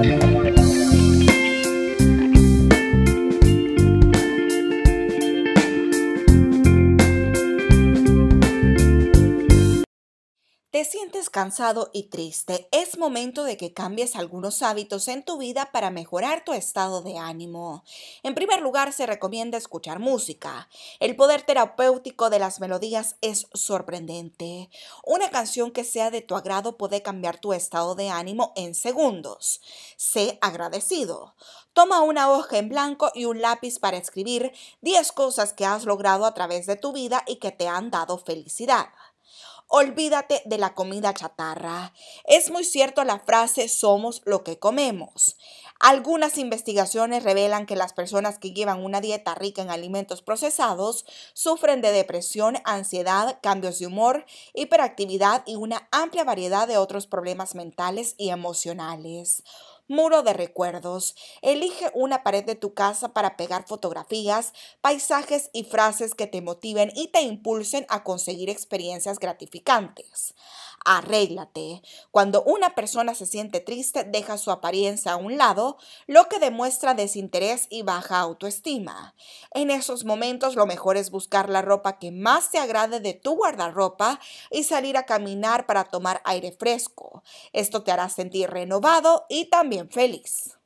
Thank you. Te sientes cansado y triste. Es momento de que cambies algunos hábitos en tu vida para mejorar tu estado de ánimo. En primer lugar, se recomienda escuchar música. El poder terapéutico de las melodías es sorprendente. Una canción que sea de tu agrado puede cambiar tu estado de ánimo en segundos. Sé agradecido. Toma una hoja en blanco y un lápiz para escribir 10 cosas que has logrado a través de tu vida y que te han dado felicidad. Olvídate de la comida chatarra. Es muy cierto la frase somos lo que comemos. Algunas investigaciones revelan que las personas que llevan una dieta rica en alimentos procesados sufren de depresión, ansiedad, cambios de humor, hiperactividad y una amplia variedad de otros problemas mentales y emocionales. Muro de recuerdos. Elige una pared de tu casa para pegar fotografías, paisajes y frases que te motiven y te impulsen a conseguir experiencias gratificantes. Arréglate. Cuando una persona se siente triste, deja su apariencia a un lado, lo que demuestra desinterés y baja autoestima. En esos momentos lo mejor es buscar la ropa que más te agrade de tu guardarropa y salir a caminar para tomar aire fresco. Esto te hará sentir renovado y también Félix.